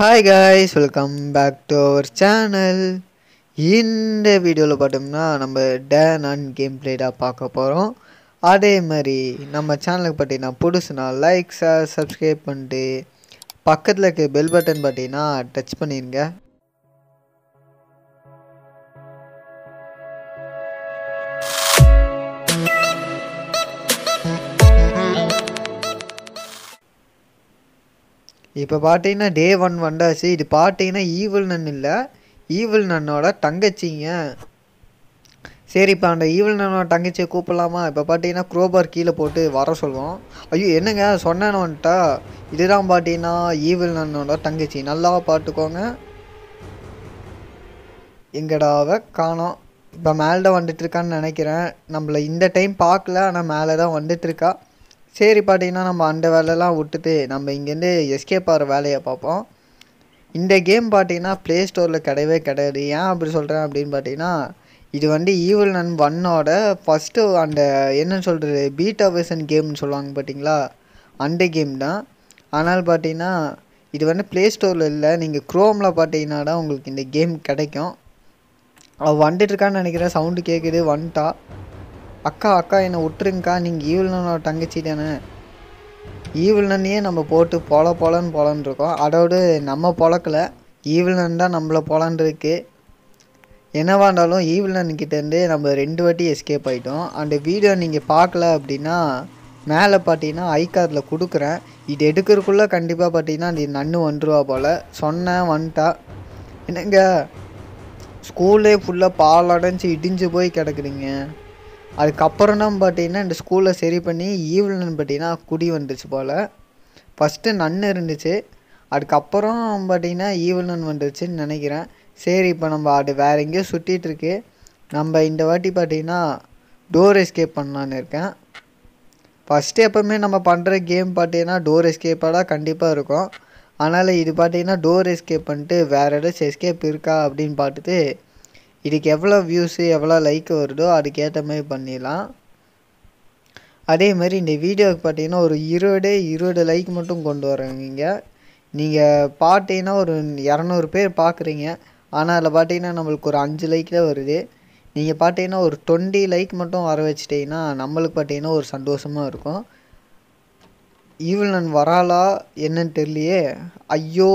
hi guys welcome back to our channel இந்த வீடியோவில் பார்த்தோம்னா நம்ம டேன் அண்ட் கேம் பிளேடாக பார்க்க போகிறோம் அதே மாதிரி நம்ம சேனலுக்கு பார்த்தீங்கன்னா புதுசுனா லைக்ஸாக சப்ஸ்கிரைப் பண்ணிட்டு பக்கத்தில் இருக்க பெல் பட்டன் பார்த்தீங்கன்னா டச் பண்ணிடுங்க இப்போ பார்த்தீங்கன்னா டே ஒன் வந்தாச்சு இது பார்த்தீங்கன்னா ஈவில் நன் இல்லை ஈவில் நன்னோட தங்கச்சிங்க சரி இப்போ அந்த ஈவில் நன்னோட தங்கச்சியை கூப்பிடலாமா இப்போ பார்த்தீங்கன்னா குரோபார் கீழே போட்டு வர சொல்லுவோம் ஐயோ என்னங்க சொன்னேன்னுட்டா இதுதான் பார்த்தீங்கன்னா ஈவில் நன்னோட தங்கச்சி நல்லா பார்த்துக்கோங்க எங்கடாவை காணோம் இப்போ மேலே தான் வந்துட்டுருக்கான்னு நினைக்கிறேன் நம்மளை இந்த டைம் பார்க்கல ஆனால் மேலே தான் வந்துட்டுருக்கா சரி பார்த்தீங்கன்னா நம்ம அந்த வேலையெல்லாம் விட்டுட்டு நம்ம இங்கேருந்து எஸ்கேப் ஆகிற வேலையை பார்ப்போம் இந்த கேம் பார்த்தீங்கன்னா ப்ளே ஸ்டோரில் கிடையவே கிடையாது ஏன் அப்படி சொல்கிறேன் அப்படின்னு பார்த்தீங்கன்னா இது வந்து ஈவல் நன் ஒன்னோட ஃபஸ்ட்டு அந்த என்னன்னு சொல்கிறது பீட்டா வெர்ஷன் கேம்னு சொல்லுவாங்க பார்த்தீங்களா அந்த கேம் தான் ஆனால் பார்த்தீங்கன்னா இது வந்து ப்ளே ஸ்டோரில் இல்லை நீங்கள் க்ரோமில் பார்த்தீங்கன்னா தான் உங்களுக்கு இந்த கேம் கிடைக்கும் அவள் வந்துட்டுருக்கான்னு நினைக்கிறேன் சவுண்டு கேட்குது வந்துட்டா அக்கா அக்கா என்னை விட்டுருங்கக்கா நீங்கள் ஈவல்னோட தங்கச்சி தானே நன்னையே நம்ம போட்டு பொல பொலன்னு பொலன்னு இருக்கோம் அதோடு நம்ம ஈவில் நன் தான் நம்மளை பொலன்னு இருக்குது என்னவா இருந்தாலும் ஈவல்னன்கிட்டேருந்து நம்ம ரெண்டு வாட்டி எஸ்கேப் ஆகிட்டோம் அந்த வீடியோ நீங்கள் பார்க்கல அப்படின்னா மேலே பார்த்தீங்கன்னா ஐ கார்டில் கொடுக்குறேன் இது எடுக்கிறதுக்குள்ளே கண்டிப்பாக பார்த்தீங்கன்னா அது நன்னு வந்துருவா போல் சொன்னேன் வந்துட்டா என்னங்க ஸ்கூலே ஃபுல்லாக பால் அடைஞ்சி இடிஞ்சு போய் கிடக்குறீங்க அதுக்கப்புறம் தான் பார்த்தீங்கன்னா இந்த ஸ்கூலை சரி பண்ணி ஈவினிங் பார்த்தீங்கன்னா குடி வந்துச்சு போல் ஃபஸ்ட்டு நன் இருந்துச்சு அதுக்கப்புறம் பார்த்தீங்கன்னா ஈவினிங் வந்துருச்சுன்னு நினைக்கிறேன் சரி இப்போ நம்ம அது வேறு எங்கேயோ சுற்றிட்டுருக்கு நம்ம இந்த வாட்டி பார்த்தீங்கன்னா டோர் எஸ்கேப் பண்ணலான்னு இருக்கேன் ஃபஸ்ட்டு எப்போவுமே நம்ம பண்ணுற கேம் பார்த்தீங்கன்னா டோர் எஸ்கேப்பாக தான் கண்டிப்பாக இருக்கும் அதனால் இது பார்த்தீங்கன்னா டோர் எஸ்கேப் பண்ணிட்டு வேறு ஏதாச்சும் எஸ்கேப் இருக்கா அப்படின்னு பார்த்துட்டு இதுக்கு எவ்வளோ வியூஸு எவ்வளோ லைக் வருதோ அதுக்கேற்ற மாதிரி பண்ணிடலாம் அதே மாதிரி இந்த வீடியோவுக்கு பார்த்தீங்கன்னா ஒரு இருபது இருபது லைக் மட்டும் கொண்டு வரவங்க நீங்கள் பார்த்தீங்கன்னா ஒரு இரநூறு பேர் பார்க்குறீங்க ஆனால் அதில் பார்த்தீங்கன்னா நம்மளுக்கு ஒரு அஞ்சு லைக் தான் வருது நீங்கள் பார்த்தீங்கன்னா ஒரு டுவெண்ட்டி லைக் மட்டும் வர வச்சிட்டிங்கன்னா நம்மளுக்கு பார்த்தீங்கன்னா ஒரு சந்தோஷமாக இருக்கும் நன் வராளா என்னன்னு தெரியலையே ஐயோ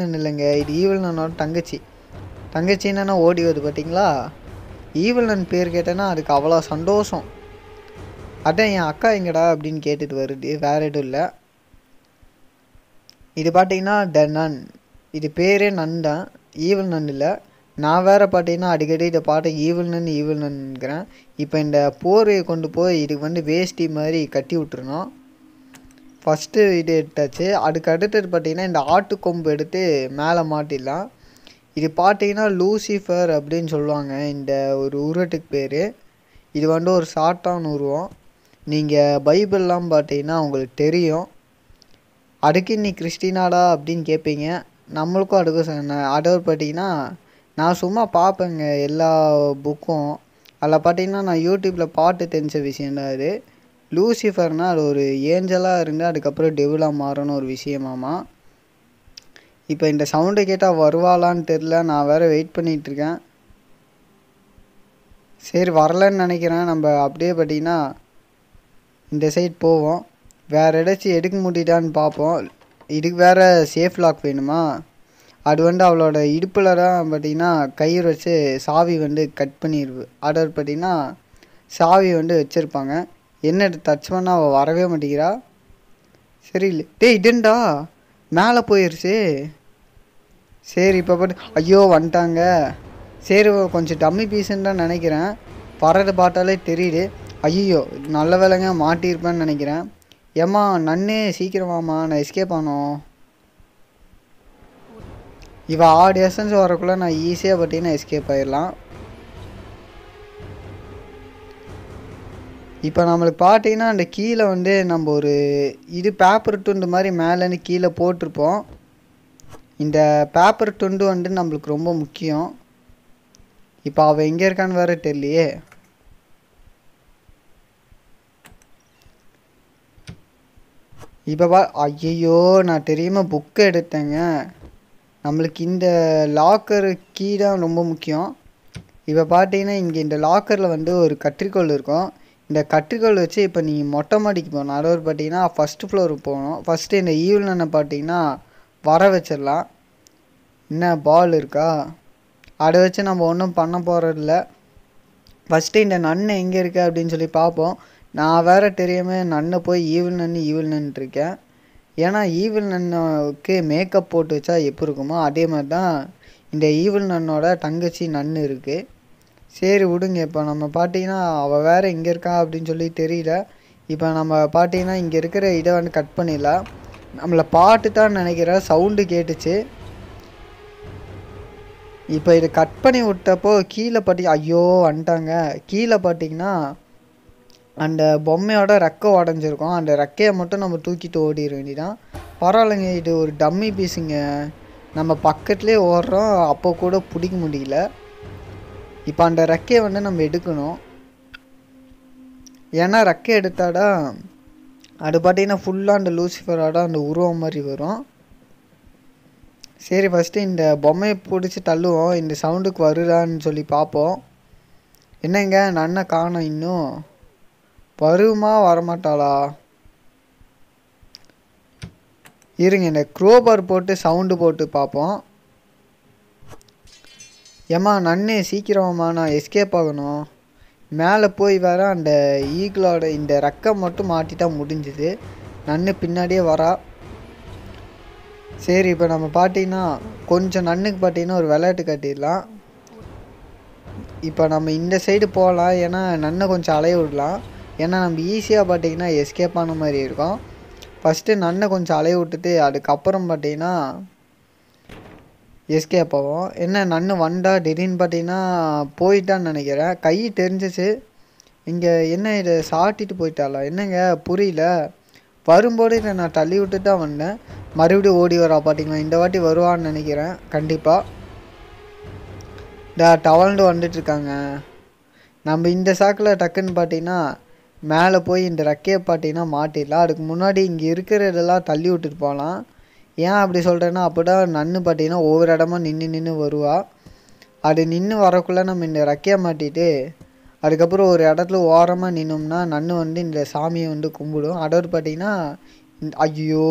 நன் இல்லைங்க இது நன்னோட தங்கச்சி தங்கச்சின்னா ஓடி வருது பார்த்தீங்களா ஈவலன் பேர் கேட்டேன்னா அதுக்கு அவ்வளோ சந்தோஷம் அதான் என் அக்கா எங்கடா அப்படின்னு கேட்டுட்டு வருது வேற எதுவும் இல்லை இது பார்த்தீங்கன்னா த நன் இது பேரே நன் தான் ஈவல் நன் இல்லை நான் வேறு பார்த்தீங்கன்னா அடிக்கடி இதை பாட்டை ஈவல் நன் ஈவல் நன்னுங்கிறேன் இப்போ இந்த போர் கொண்டு போய் இதுக்கு வந்து வேஷ்டி மாதிரி கட்டி விட்டுருணும் ஃபஸ்ட்டு இது எடுத்தாச்சு அதுக்கு அடுத்தது பார்த்தீங்கன்னா இந்த ஆட்டு கொம்பு எடுத்து மேலே மாட்டிடலாம் இது பார்த்தீங்கன்னா லூசிஃபர் அப்படின்னு சொல்லுவாங்க இந்த ஒரு உருவத்துக்கு பேர் இது வந்து ஒரு சாட்டான் உருவம் நீங்கள் பைபிள்லாம் பார்த்தீங்கன்னா உங்களுக்கு தெரியும் அதுக்கு நீ கிறிஸ்டினாடா அப்படின்னு கேட்பீங்க நம்மளுக்கும் அடுக்க சொன்ன பார்த்தீங்கன்னா நான் சும்மா பார்ப்பேங்க எல்லா புக்கும் அதில் பார்த்தீங்கன்னா நான் யூடியூப்பில் பாட்டு தெரிஞ்ச தான் அது லூசிஃபர்னால் அது ஒரு ஏஞ்சலாக இருந்து அதுக்கப்புறம் டெவிலாக மாறணும் ஒரு விஷயமாமா இப்போ இந்த சவுண்டு கேட்டால் வருவாளான்னு தெரில நான் வேறு வெயிட் பண்ணிகிட்ருக்கேன் சரி வரலன்னு நினைக்கிறேன் நம்ம அப்படியே பார்த்தீங்கன்னா இந்த சைட் போவோம் வேறு ஏதாச்சும் எடுக்க முடியுதான்னு பார்ப்போம் இதுக்கு வேறு சேஃப் லாக் வேணுமா அது வந்து அவளோட இடுப்பில் தான் பார்த்திங்கன்னா கயிறு வச்சு சாவி வந்து கட் பண்ணிடுவு அடர் பார்த்திங்கன்னா சாவி வந்து வச்சுருப்பாங்க என்ன டச் பண்ணால் அவள் வரவே மாட்டேங்கிறா சரி இல்லை டே இதுண்டா மேலே போயிருச்சு சரி இப்போ பட் ஐயோ வந்துட்டாங்க சரி கொஞ்சம் டம்மி பீஸுன்னு தான் நினைக்கிறேன் பறதை பார்த்தாலே தெரியுது ஐயோ நல்ல வேலைங்க மாட்டியிருப்பேன்னு நினைக்கிறேன் ஏம்மா நன்னே சீக்கிரமாம்மா நான் எஸ்கேப் ஆனோம் இவள் ஆடு எசன்ஸ் வரக்குள்ளே நான் ஈஸியாக பார்த்தீங்கன்னா எஸ்கேப் ஆயிடலாம் இப்போ நம்மளுக்கு பார்த்தீங்கன்னா அந்த கீழே வந்து நம்ம ஒரு இது பேப்பர் துண்டு மாதிரி மேலேன்னு கீழே போட்டிருப்போம் இந்த பேப்பர் துண்டு வந்து நம்மளுக்கு ரொம்ப முக்கியம் இப்போ அவள் எங்கே இருக்கான்னு வேறு தெரியலையே இப்போ பா ஐயோ நான் தெரியுமா புக்கு எடுத்தேங்க நம்மளுக்கு இந்த லாக்கர் கீ தான் ரொம்ப முக்கியம் இப்போ பார்த்தீங்கன்னா இங்கே இந்த லாக்கரில் வந்து ஒரு கற்றிக்கோள் இருக்கும் இந்த கட்டுக்கோல் வச்சு இப்போ நீங்கள் மொட்டை மாடிக்கு போகணும் அடவர் பார்த்தீங்கன்னா ஃபஸ்ட்டு ஃப்ளோர் போகணும் ஃபஸ்ட்டு இந்த ஈவில் என்ன பார்த்தீங்கன்னா வர வச்சிடலாம் என்ன பால் இருக்கா அதை வச்சு நம்ம ஒன்றும் பண்ண போகிறதில்ல ஃபஸ்ட்டு இந்த நன்னு எங்கே இருக்குது அப்படின்னு சொல்லி பார்ப்போம் நான் வேறு தெரியாமல் நன்னை போய் ஈவில் நன்னு ஈவில் நின்றுருக்கேன் ஏன்னா ஈவில் நன்னுக்கு மேக்கப் போட்டு வச்சா எப்படி இருக்குமோ அதே மாதிரி தான் இந்த ஈவில் நன்னோட தங்கச்சி நன்னு இருக்குது சரி விடுங்க இப்போ நம்ம பார்த்தீங்கன்னா அவள் வேறு இங்கே இருக்கா அப்படின்னு சொல்லி தெரியல இப்போ நம்ம பார்த்தீங்கன்னா இங்கே இருக்கிற இதை வந்து கட் பண்ணிடலாம் நம்மளை பாட்டு தான் நினைக்கிற சவுண்டு கேட்டுச்சு இப்போ இது கட் பண்ணி விட்டப்போ கீழே பாட்டி ஐயோ வந்துட்டாங்க கீழே பார்த்தீங்கன்னா அந்த பொம்மையோட ரெக்கை உடஞ்சிருக்கும் அந்த ரெக்கையை மட்டும் நம்ம தூக்கிட்டு ஓடிட வேண்டிதான் பரவாயில்லைங்க இது ஒரு டம்மி பீஸுங்க நம்ம பக்கத்துலேயே ஓடுறோம் அப்போ கூட பிடிக்க முடியல இப்போ அந்த ரெக்கையை வந்து நம்ம எடுக்கணும் ஏன்னா ரெக்கை எடுத்தாடா அது பார்த்தீங்கன்னா ஃபுல்லாக அந்த லூசிஃபரோட அந்த உருவம் மாதிரி வரும் சரி ஃபஸ்ட்டு இந்த பொம்மையை பிடிச்சி தள்ளுவோம் இந்த சவுண்டுக்கு வருதான்னு சொல்லி பார்ப்போம் என்னங்க நான் அண்ணன் காணும் இன்னும் வருமா வரமாட்டாளா இருங்க இந்த குரோபர் போட்டு சவுண்டு போட்டு பார்ப்போம் ஏம்மா நன்னே சீக்கிரமாம்மா நான் எஸ்கேப் ஆகணும் மேலே போய் வேற அந்த ஈகிளோட இந்த ரக்கம் மட்டும் மாட்டிட்டா முடிஞ்சுது நன்னு பின்னாடியே வரா சரி இப்போ நம்ம பார்த்தீங்கன்னா கொஞ்சம் நன்னுக்கு பார்த்தீங்கன்னா ஒரு விளையாட்டு கட்டிடலாம் இப்போ நம்ம இந்த சைடு போகலாம் ஏன்னா நன்னை கொஞ்சம் அலைய விடலாம் ஏன்னா நம்ம ஈஸியாக பார்த்தீங்கன்னா எஸ்கேப் ஆன மாதிரி இருக்கும் ஃபஸ்ட்டு நன்னை கொஞ்சம் அலைய விட்டுட்டு அதுக்கப்புறம் பார்த்தீங்கன்னா எஸ்கே போவோம் என்ன நன்னு வண்டா திடீர்னு பார்த்தீங்கன்னா போயிட்டான்னு நினைக்கிறேன் கை தெரிஞ்சிச்சு இங்கே என்ன இதை சாட்டிட்டு போயிட்டாளா என்னங்க புரியல வரும்போது இதை நான் தள்ளி விட்டு தான் வந்தேன் மறுபடியும் ஓடி வரா பார்த்தீங்களா இந்த வாட்டி வருவான்னு நினைக்கிறேன் கண்டிப்பாக டா டவல்ண்டு வந்துட்டுருக்காங்க நம்ம இந்த சாக்கில் டக்குன்னு பார்த்தீங்கன்னா மேலே போய் இந்த ரெக்கையை பார்த்தீங்கன்னா மாட்டிடலாம் அதுக்கு முன்னாடி இங்கே இருக்கிறதெல்லாம் தள்ளி விட்டுட்டு போகலாம் ஏன் அப்படி சொல்கிறேன்னா அப்போ தான் பார்த்தீங்கன்னா ஒவ்வொரு இடமா நின்று நின்று வருவாள் அது நின்று வரக்குள்ளே நம்ம இந்த ரெக்கையை மாட்டிட்டு அதுக்கப்புறம் ஒரு இடத்துல ஓரமாக நின்னோம்னா நன்று வந்து இந்த சாமியை வந்து கும்பிடும் அடவர் பார்த்தீங்கன்னா ஐயோ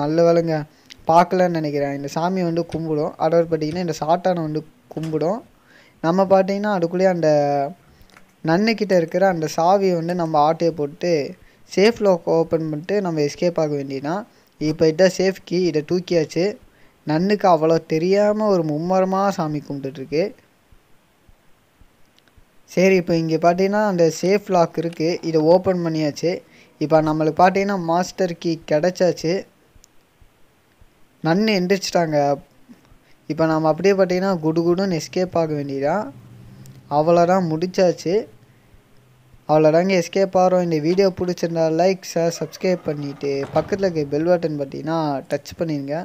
நல்ல வேலைங்க பார்க்கலன்னு நினைக்கிறேன் இந்த சாமியை வந்து கும்பிடும் அடவர் பார்த்தீங்கன்னா இந்த சாட்டானை வந்து கும்பிடும் நம்ம பார்த்தீங்கன்னா அதுக்குள்ளேயே அந்த நன்னுக்கிட்ட இருக்கிற அந்த சாவியை வந்து நம்ம ஆட்டையை போட்டு சேஃப் லாக் ஓப்பன் பண்ணிட்டு நம்ம எஸ்கேப் ஆக வேண்டியதான் இப்போ சேஃப் சேஃப்கி இதை தூக்கியாச்சு நன்னுக்கு அவ்வளோ தெரியாமல் ஒரு மும்மரமாக சாமி கும்பிட்டுட்ருக்கு சரி இப்போ இங்கே பார்த்தீங்கன்னா அந்த சேஃப் லாக் இருக்குது இதை ஓப்பன் பண்ணியாச்சு இப்போ நம்மளுக்கு பார்த்தீங்கன்னா மாஸ்டர் கீ கிடச்சாச்சு நன்னு எந்திரிச்சிட்டாங்க இப்போ நம்ம அப்படியே பார்த்தீங்கன்னா குடு குடுன்னு எஸ்கேப் ஆக வேண்டியதான் அவ்வளோதான் முடித்தாச்சு அவ்வளோதாங்க எஸ்கேப் ஆகிறோம் இந்த வீடியோ பிடிச்சிருந்தா லைக்ஸை சப்ஸ்கிரைப் பண்ணிவிட்டு பக்கத்தில் இருக்க பெல் பட்டன் பார்த்தீங்கன்னா டச் பண்ணிடுங்க